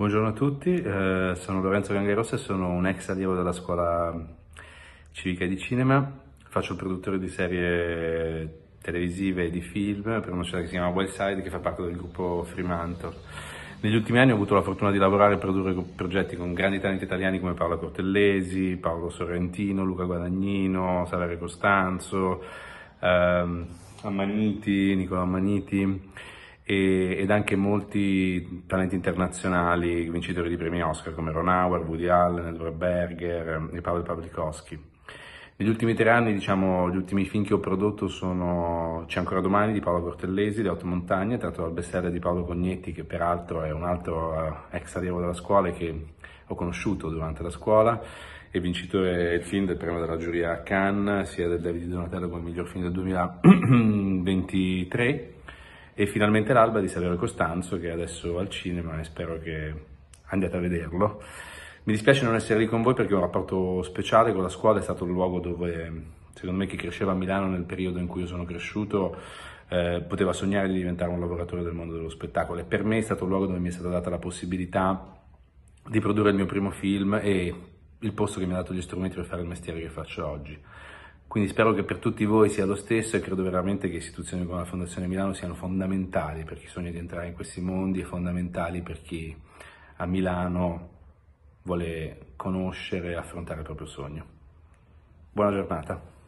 Buongiorno a tutti, eh, sono Lorenzo Gangherossa e sono un ex allievo della scuola civica di cinema, faccio il produttore di serie televisive e di film per una scena che si chiama Wildside che fa parte del gruppo Fremantle. Negli ultimi anni ho avuto la fortuna di lavorare e produrre progetti con grandi talenti italiani come Paola Cortellesi, Paolo Sorrentino, Luca Guadagnino, Salario Costanzo, ehm, Ammaniti, Nicola Ammaniti e, ed anche molti talenti internazionali, vincitori di premi Oscar come Ron Howard, Woody Allen, Edward Berger ehm, e Paolo Pavlikowski. Negli ultimi tre anni, diciamo, gli ultimi film che ho prodotto sono C'è ancora domani di Paolo Cortellesi, Le otto montagne, tratto dal bestiario di Paolo Cognetti, che peraltro è un altro eh, ex allievo della scuola e che ho conosciuto durante la scuola, e vincitore del film del premio della giuria a Cannes, sia del David Donatello come miglior film del 2023 e finalmente l'alba di Saverio Costanzo che è adesso al cinema e spero che andiate a vederlo. Mi dispiace non essere lì con voi perché ho un rapporto speciale con la scuola, è stato il luogo dove secondo me chi cresceva a Milano nel periodo in cui io sono cresciuto eh, poteva sognare di diventare un lavoratore del mondo dello spettacolo e per me è stato il luogo dove mi è stata data la possibilità di produrre il mio primo film e il posto che mi ha dato gli strumenti per fare il mestiere che faccio oggi. Quindi spero che per tutti voi sia lo stesso e credo veramente che istituzioni come la Fondazione Milano siano fondamentali per chi sogna di entrare in questi mondi e fondamentali per chi a Milano vuole conoscere e affrontare il proprio sogno. Buona giornata.